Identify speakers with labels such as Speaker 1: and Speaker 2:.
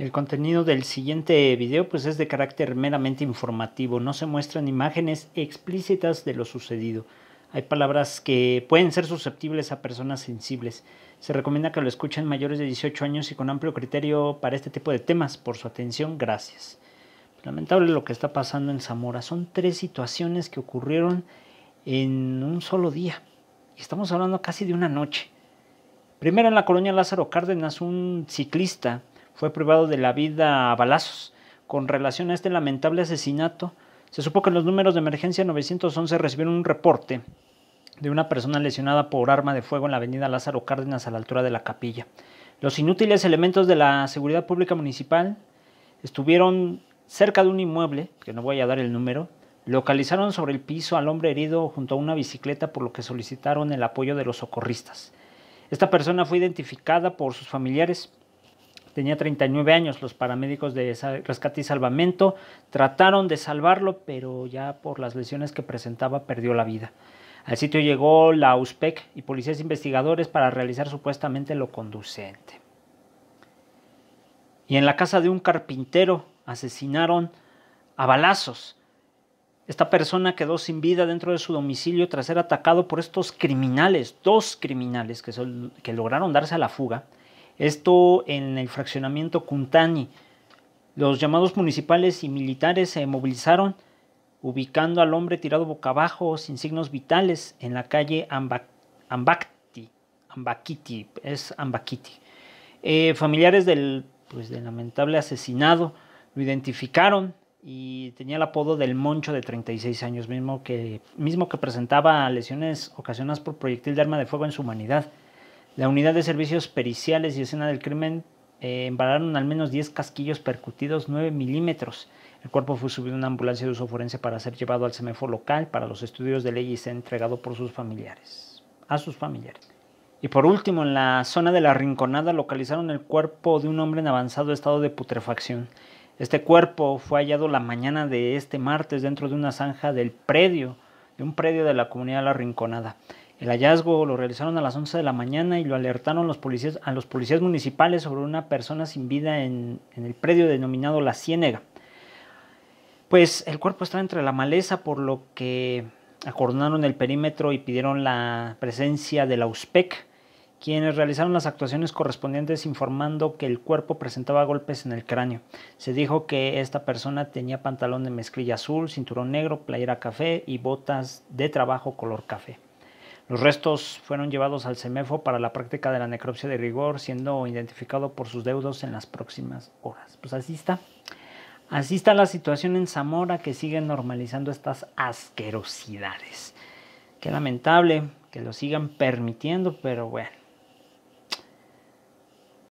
Speaker 1: El contenido del siguiente video pues es de carácter meramente informativo, no se muestran imágenes explícitas de lo sucedido. Hay palabras que pueden ser susceptibles a personas sensibles. Se recomienda que lo escuchen mayores de 18 años y con amplio criterio para este tipo de temas. Por su atención, gracias. Lamentable lo que está pasando en Zamora. Son tres situaciones que ocurrieron en un solo día. Y estamos hablando casi de una noche. Primero en la colonia Lázaro Cárdenas, un ciclista fue privado de la vida a balazos. Con relación a este lamentable asesinato, se supo que los números de emergencia 911 recibieron un reporte de una persona lesionada por arma de fuego en la avenida Lázaro Cárdenas a la altura de la capilla. Los inútiles elementos de la Seguridad Pública Municipal estuvieron cerca de un inmueble, que no voy a dar el número, localizaron sobre el piso al hombre herido junto a una bicicleta por lo que solicitaron el apoyo de los socorristas. Esta persona fue identificada por sus familiares, Tenía 39 años, los paramédicos de rescate y salvamento trataron de salvarlo, pero ya por las lesiones que presentaba perdió la vida. Al sitio llegó la USPEC y policías investigadores para realizar supuestamente lo conducente. Y en la casa de un carpintero asesinaron a balazos. Esta persona quedó sin vida dentro de su domicilio tras ser atacado por estos criminales, dos criminales que, que lograron darse a la fuga esto en el fraccionamiento Kuntani. Los llamados municipales y militares se movilizaron ubicando al hombre tirado boca abajo, sin signos vitales, en la calle Ambakiti. es eh, familiares pues, del, lamentable asesinado lo identificaron y tenía el apodo del Moncho de 36 años, mismo que, mismo que presentaba lesiones ocasionadas por proyectil de arma de fuego en su humanidad. La unidad de servicios periciales y escena del crimen eh, embalaron al menos 10 casquillos percutidos 9 milímetros. El cuerpo fue subido a una ambulancia de uso forense para ser llevado al seméforo local para los estudios de ley y ser entregado por sus familiares. A sus familiares. Y por último, en la zona de la Rinconada localizaron el cuerpo de un hombre en avanzado estado de putrefacción. Este cuerpo fue hallado la mañana de este martes dentro de una zanja del predio, de un predio de la comunidad de La Rinconada. El hallazgo lo realizaron a las 11 de la mañana y lo alertaron los policías, a los policías municipales sobre una persona sin vida en, el predio denominado La Ciénega. Pues el cuerpo estaba entre la maleza, por lo que acordaron el perímetro y pidieron la presencia de la USPEC, quienes realizaron las actuaciones correspondientes informando que el cuerpo presentaba golpes en el cráneo. Se dijo que esta persona tenía pantalón de mezclilla azul, cinturón negro, playera café y botas de trabajo color café. Los restos fueron llevados al CEMEFO para la práctica de la necropsia de rigor, siendo identificado por sus deudos en las próximas horas. Pues así está. Así está la situación en Zamora que sigue normalizando estas asquerosidades. Qué lamentable que lo sigan permitiendo, pero bueno.